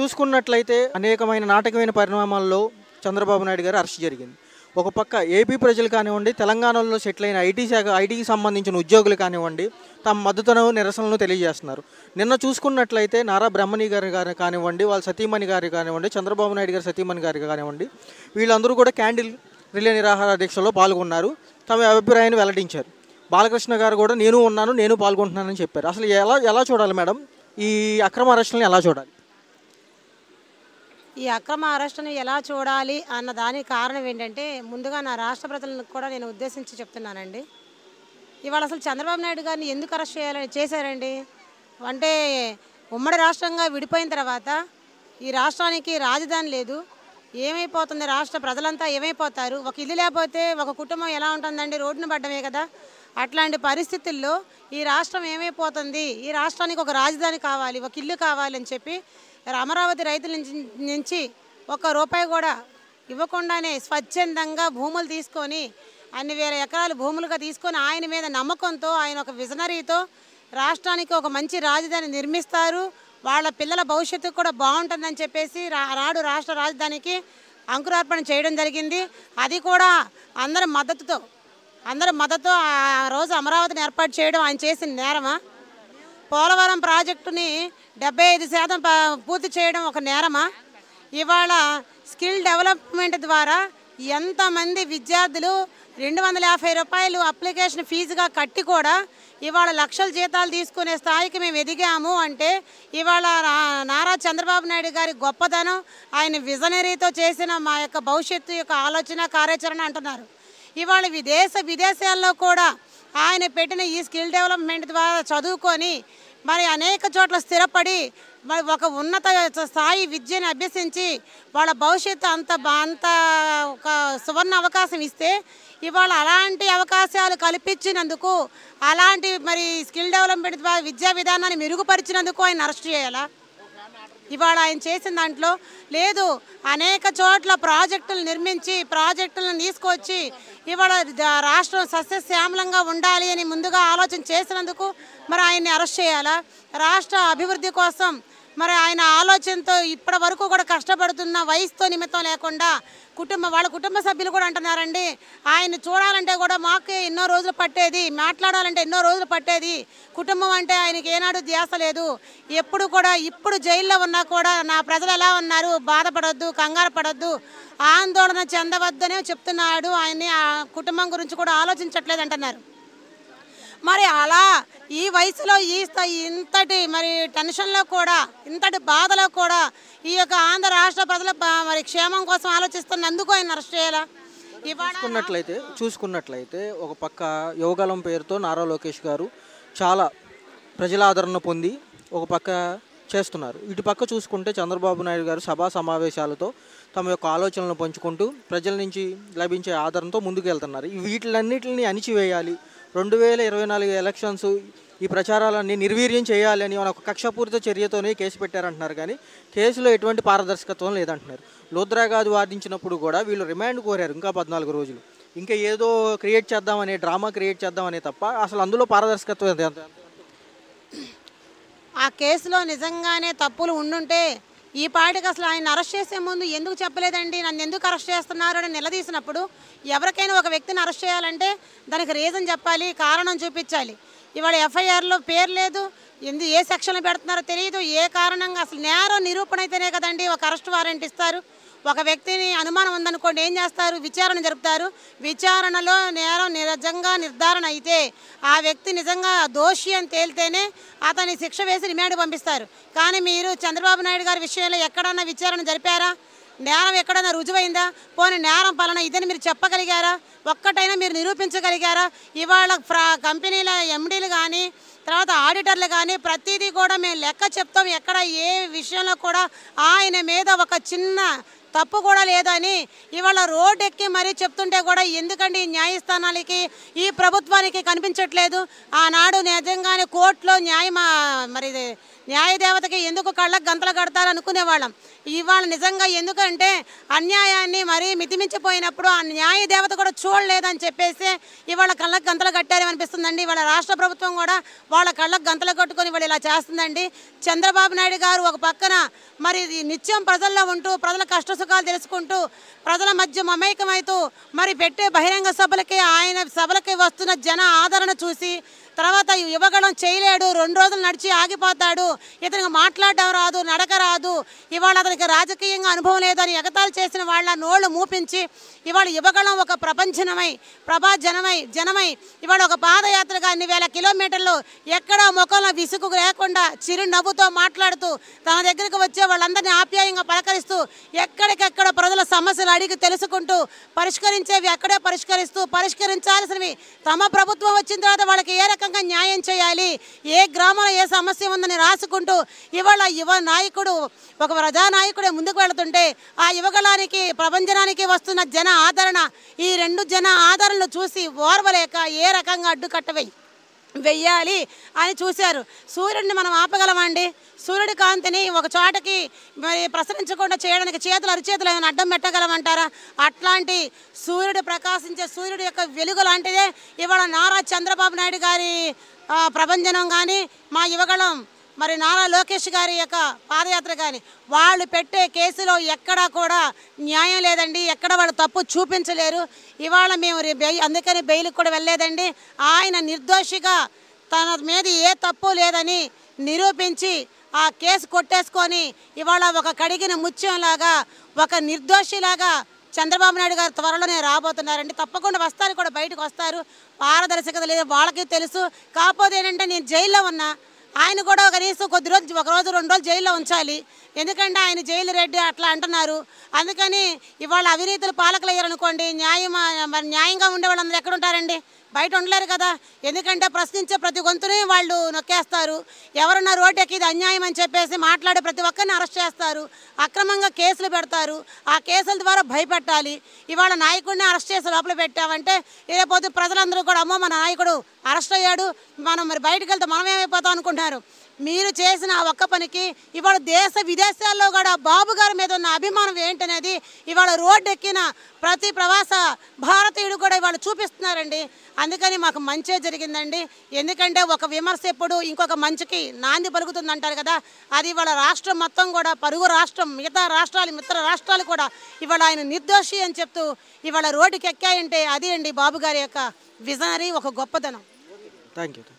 చూసుకున్నట్లయితే అనేకమైన నాటకమైన పరిణామాల్లో చంద్రబాబు నాయుడు గారు అరెస్ట్ జరిగింది ఒక పక్క ఏపీ ప్రజలు కానివ్వండి తెలంగాణలో సెటిల్ అయిన ఐటీ శాఖ ఐటీకి సంబంధించిన ఉద్యోగులు కానివ్వండి తమ మద్దతును నిరసనలు తెలియజేస్తున్నారు నిన్న చూసుకున్నట్లయితే నారా బ్రహ్మణి గారి గారు కానివ్వండి వాళ్ళ సతీమణి గారు కానివ్వండి చంద్రబాబు నాయుడు గారు సతీమణి గారు కానివ్వండి వీళ్ళందరూ కూడా క్యాండిల్ రిలే నిరాహార దీక్షలో పాల్గొన్నారు తమ అభిప్రాయాన్ని వెల్లడించారు బాలకృష్ణ గారు కూడా నేను ఉన్నాను నేను పాల్గొంటున్నానని చెప్పారు అసలు ఎలా ఎలా చూడాలి మేడం ఈ అక్రమ అరెస్టులను ఎలా చూడాలి ఈ అక్రమ అరెస్టును ఎలా చూడాలి అన్న దానికి కారణం ఏంటంటే ముందుగా నా రాష్ట్ర ప్రజలను కూడా నేను ఉద్దేశించి చెప్తున్నానండి ఇవాళ అసలు చంద్రబాబు నాయుడు గారిని ఎందుకు అరెస్ట్ చేయాలని చేశారండి అంటే ఉమ్మడి రాష్ట్రంగా విడిపోయిన తర్వాత ఈ రాష్ట్రానికి రాజధాని లేదు ఏమైపోతుంది రాష్ట్ర ప్రజలంతా ఏమైపోతారు ఒక ఇల్లు లేకపోతే ఒక కుటుంబం ఎలా ఉంటుందండి రోడ్డును పడ్డమే కదా అట్లాంటి పరిస్థితుల్లో ఈ రాష్ట్రం ఏమైపోతుంది ఈ రాష్ట్రానికి ఒక రాజధాని కావాలి ఒక ఇల్లు కావాలి అని చెప్పి అమరావతి రైతుల నుంచి ఒక్క రూపాయి కూడా ఇవ్వకుండానే స్వచ్ఛందంగా భూములు తీసుకొని అన్ని వేల ఎకరాలు భూములుగా తీసుకొని ఆయన మీద నమ్మకంతో ఆయన ఒక విజనరీతో రాష్ట్రానికి ఒక మంచి రాజధాని నిర్మిస్తారు వాళ్ళ పిల్లల భవిష్యత్తు కూడా బాగుంటుందని చెప్పేసి రాడు రాష్ట్ర రాజధానికి అంకురార్పణ చేయడం జరిగింది అది కూడా అందరి మద్దతుతో అందరూ మద్దతు ఆ రోజు అమరావతిని ఏర్పాటు చేయడం ఆయన చేసిన నేరమా పోలవరం ప్రాజెక్టుని డెబ్బై ఐదు శాతం పూర్తి చేయడం ఒక నేరమా ఇవాళ స్కిల్ డెవలప్మెంట్ ద్వారా ఎంతమంది విద్యార్థులు రెండు వందల యాభై రూపాయలు అప్లికేషన్ ఫీజుగా కట్టి కూడా ఇవాళ లక్షల జీతాలు తీసుకునే స్థాయికి మేము ఎదిగాము అంటే ఇవాళ నారా చంద్రబాబు నాయుడు గారి గొప్పతనం ఆయన విజనరీతో చేసిన మా యొక్క భవిష్యత్తు యొక్క ఆలోచన కార్యాచరణ అంటున్నారు ఇవాళ విదేశ విదేశాల్లో కూడా ఆయన పెట్టిన ఈ స్కిల్ డెవలప్మెంట్ ద్వారా చదువుకొని మరి అనేక చోట్ల స్థిరపడి మరి ఒక ఉన్నత స్థాయి విద్యను అభ్యసించి వాళ్ళ భవిష్యత్తు అంత అంత ఒక సువర్ణ అవకాశం ఇస్తే ఇవాళ అలాంటి అవకాశాలు కల్పించినందుకు అలాంటి మరి స్కిల్ డెవలప్మెంట్ ద్వారా విద్యా విధానాన్ని మెరుగుపరిచినందుకు ఆయన అరెస్ట్ చేయాలా ఇవాళ ఆయన చేసిన దాంట్లో లేదు అనేక చోట్ల ప్రాజెక్టులు నిర్మించి ప్రాజెక్టులను తీసుకొచ్చి ఇవాళ రాష్ట్రం సస్యశ్యామలంగా ఉండాలి అని ముందుగా ఆలోచన చేసినందుకు మరి ఆయన్ని అరెస్ట్ చేయాలా రాష్ట్ర అభివృద్ధి కోసం మరి ఆయన ఆలోచనతో ఇప్పటి వరకు కూడా కష్టపడుతున్న వయసుతో నిమిత్తం లేకుండా కుటుంబ వాళ్ళ కుటుంబ సభ్యులు కూడా అంటున్నారండి ఆయన చూడాలంటే కూడా మాకు ఎన్నో రోజులు పట్టేది మాట్లాడాలంటే ఎన్నో రోజులు పట్టేది కుటుంబం అంటే ఆయనకి ఏనాడు ధ్యాస లేదు ఎప్పుడు కూడా ఇప్పుడు జైల్లో ఉన్నా కూడా నా ప్రజలు ఎలా ఉన్నారు బాధపడొద్దు కంగారు పడొద్దు ఆందోళన చెందవద్దు చెప్తున్నాడు ఆయన్ని ఆ కుటుంబం గురించి కూడా ఆలోచించట్లేదు అంటున్నారు మరి అలా ఈ వయసులో ఈ ఇంతటి మరి టెన్షన్లో కూడా ఇంతటి బాధలో కూడా ఈ యొక్క ఆంధ్ర రాష్ట్ర ప్రజల మరి క్షేమం కోసం ఆలోచిస్తున్నందుకు ఆయన అరెస్ట్ చేయాలా చూసుకున్నట్లయితే చూసుకున్నట్లయితే ఒక పక్క యోగాలం పేరుతో నారా లోకేష్ గారు చాలా ప్రజల ఆదరణ పొంది ఒక పక్క చేస్తున్నారు ఇటు పక్క చూసుకుంటే చంద్రబాబు నాయుడు గారు సభా సమావేశాలతో తమ యొక్క ఆలోచనలను పంచుకుంటూ ప్రజల నుంచి లభించే ఆదరణతో ముందుకు వెళ్తున్నారు వీటిలన్నిటిని అణిచివేయాలి రెండు వేల ఇరవై నాలుగు ఎలక్షన్స్ ఈ ప్రచారాలన్నీ నిర్వీర్యం చేయాలని అని ఒక కక్షపూరిత చర్యతోనే కేసు పెట్టారంటున్నారు కానీ కేసులో ఎటువంటి పారదర్శకత్వం లేదంటున్నారు లోద్రాగాదు వాదించినప్పుడు కూడా వీళ్ళు రిమాండ్ కోరారు ఇంకా పద్నాలుగు రోజులు ఇంకా ఏదో క్రియేట్ చేద్దామనే డ్రామా క్రియేట్ చేద్దామనే తప్ప అసలు అందులో పారదర్శకత్వం ఆ కేసులో నిజంగానే తప్పులు ఉండుంటే ఈ పాటికి అసలు ఆయన అరెస్ట్ చేసే ముందు ఎందుకు చెప్పలేదండి నన్ను ఎందుకు అరెస్ట్ చేస్తున్నారు అని నిలదీసినప్పుడు ఎవరికైనా ఒక వ్యక్తిని అరెస్ట్ చేయాలంటే దానికి రీజన్ చెప్పాలి కారణం చూపించాలి ఇవాళ ఎఫ్ఐఆర్లో పేరు లేదు ఎందు ఏ సెక్షన్లు పెడుతున్నారో తెలియదు ఏ కారణంగా అసలు నేరం నిరూపణ అయితేనే కదండి ఒక అరెస్ట్ వారెంట్ ఇస్తారు ఒక వ్యక్తిని అనుమానం ఉందనుకోండి ఏం చేస్తారు విచారణ జరుపుతారు విచారణలో నేరం నిజంగా నిర్ధారణ అయితే ఆ వ్యక్తి నిజంగా దోషి అని తేలితేనే అతని శిక్ష వేసి రిమాండ్ పంపిస్తారు కానీ మీరు చంద్రబాబు నాయుడు గారి విషయంలో ఎక్కడన్నా విచారణ జరిపారా నేరం ఎక్కడైనా రుజువైందా పోనీ నేరం పలన ఇదని మీరు చెప్పగలిగారా ఒక్కటైనా మీరు నిరూపించగలిగారా ఇవాళ ఫ్రా కంపెనీల ఎండీలు కానీ తర్వాత ఆడిటర్లు కానీ ప్రతిదీ కూడా మేము లెక్క చెప్తాం ఎక్కడ ఏ విషయంలో కూడా ఆయన మీద ఒక చిన్న తప్పు కూడా లేదని ఇవాళ రోడ్ ఎక్కి మరీ చెప్తుంటే కూడా ఎందుకండి ఈ న్యాయస్థానాలకి ఈ ప్రభుత్వానికి కనిపించట్లేదు ఆనాడు నిజంగానే కోర్టులో న్యాయ మరి న్యాయదేవతకి ఎందుకు కళ్ళకు గంతలు కడతారు అనుకునేవాళ్ళం ఇవాళ నిజంగా ఎందుకంటే అన్యాయాన్ని మరీ మితిమించిపోయినప్పుడు ఆ న్యాయదేవత కూడా చూడలేదని చెప్పేసి ఇవాళ కళ్ళకు గంతలు కట్టారు అనిపిస్తుందండి ఇవాళ రాష్ట్ర ప్రభుత్వం కూడా వాళ్ళ కళ్ళకు గంతలు కట్టుకొని వాళ్ళు ఇలా చేస్తుందండి చంద్రబాబు నాయుడు గారు ఒక పక్కన మరి నిత్యం ప్రజల్లో ఉంటూ ప్రజల కష్టసుఖాలు తెలుసుకుంటూ ప్రజల మధ్య మమేకమవుతూ మరి పెట్టే బహిరంగ సభలకి ఆయన సభలకి వస్తున్న జన ఆదరణ చూసి తర్వాత యువగణం చేయలేడు రెండు రోజులు నడిచి ఆగిపోతాడు ఇతనికి మాట్లాడడం రాదు నడక రాదు ఇవాళ అతనికి రాజకీయంగా అనుభవం లేదని ఎగతాలు చేసిన వాళ్ళ నోళ్ళు మూపించి ఇవాళ యువగణం ఒక ప్రపంచనమై ప్రభా జనమై జనమై ఇవాళ ఒక పాదయాత్రగా అన్ని వేల కిలోమీటర్లు ఎక్కడ ముఖంలో విసుగు లేకుండా చిరునవ్వుతో మాట్లాడుతూ తన దగ్గరకు వచ్చే వాళ్ళందరినీ ఆప్యాయంగా పలకరిస్తూ ఎక్కడికెక్కడ ప్రజల సమస్యలు అడిగి తెలుసుకుంటూ పరిష్కరించేవి అక్కడే పరిష్కరిస్తూ పరిష్కరించాల్సినవి తమ ప్రభుత్వం వచ్చిన తర్వాత వాళ్ళకి ఏ రకంగా రకంగా న్యాయం చేయాలి ఏ గ్రామంలో ఏ సమస్య ఉందని రాసుకుంటూ ఇవాళ యువ నాయకుడు ఒక ప్రజానాయకుడే ముందుకు వెళుతుంటే ఆ యువగలానికి ప్రపంచనానికి వస్తున్న జన ఆదరణ ఈ రెండు జన ఆదరణలు చూసి ఓర్వలేక ఏ రకంగా అడ్డుకట్టవేయి వెయ్యాలి అని చూశారు సూర్యుడిని మనం ఆపగలమండి సూర్యుడి కాంతిని ఒక చోటకి మరి ప్రసరించకుండా చేయడానికి చేతులు అరిచేతులు ఏమైనా అడ్డం పెట్టగలమంటారా అట్లాంటి సూర్యుడు ప్రకాశించే సూర్యుడి యొక్క వెలుగు లాంటిదే ఇవాళ నారా చంద్రబాబు నాయుడు గారి ప్రభంజనం కానీ మా యువగళం మరి నారా లోకేష్ గారి యొక్క పాదయాత్ర కానీ వాళ్ళు పెట్టే కేసులో ఎక్కడా కూడా న్యాయం లేదండి ఎక్కడ వాళ్ళు తప్పు చూపించలేరు ఇవాళ మేము అందుకని బెయిల్కి కూడా వెళ్ళలేదండి ఆయన నిర్దోషిగా తన మీద ఏ తప్పు లేదని నిరూపించి ఆ కేసు కొట్టేసుకొని ఇవాళ ఒక కడిగిన ముత్యంలాగా ఒక నిర్దోషిలాగా చంద్రబాబు నాయుడు గారు త్వరలోనే రాబోతున్నారండి తప్పకుండా వస్తారు కూడా బయటకు వస్తారు పారదర్శకత లేదు వాళ్ళకి తెలుసు కాకపోతే ఏంటంటే నేను జైల్లో ఉన్నా ఆయన కూడా కనీసం కొద్ది రోజు ఒక రోజు రెండు రోజులు జైల్లో ఉంచాలి ఎందుకంటే ఆయన జైలు రెడ్డి అట్లా అంటున్నారు అందుకని ఇవాళ అవినీతులు పాలకులు అయ్యారనుకోండి న్యాయం న్యాయంగా ఉండే వాళ్ళందరూ ఎక్కడుంటారండి బయట ఉండలేరు కదా ఎందుకంటే ప్రశ్నించే ప్రతి గొంతుని వాళ్ళు నొక్కేస్తారు ఎవరన్నా రోడ్డు ఇది అన్యాయం అని చెప్పేసి మాట్లాడే ప్రతి ఒక్కరిని అరెస్ట్ చేస్తారు అక్రమంగా కేసులు పెడతారు ఆ కేసుల ద్వారా భయపెట్టాలి ఇవాళ నాయకుడిని అరెస్ట్ చేసి లోపల పెట్టామంటే రేపొద్దు ప్రజలందరూ కూడా అమ్మో మన నాయకుడు అరెస్ట్ అయ్యాడు మనం మరి బయటకు వెళ్తే మనం ఏమైపోతాం అనుకుంటున్నారు మీరు చేసిన ఆ ఒక్క పనికి ఇవాళ దేశ విదేశాల్లో కూడా బాబు గారి మీద ఉన్న అభిమానం ఏంటనేది ఇవాళ రోడ్డు ఎక్కిన ప్రతి ప్రవాస భారతీయుడు కూడా ఇవాళ చూపిస్తున్నారండి అందుకని మాకు మంచే జరిగిందండి ఎందుకంటే ఒక విమర్శ ఎప్పుడు ఇంకొక మంచికి నాంది పలుకుతుంది అంటారు కదా అది ఇవాళ రాష్ట్రం మొత్తం కూడా పరుగు రాష్ట్రం మిగతా రాష్ట్రాలు మిత్ర రాష్ట్రాలు కూడా ఇవాళ ఆయన నిర్దోషి అని చెప్తూ ఇవాళ రోడ్డుకి ఎక్కాయంటే అది అండి బాబు గారి యొక్క విజనరీ ఒక గొప్పదనం థ్యాంక్ యూ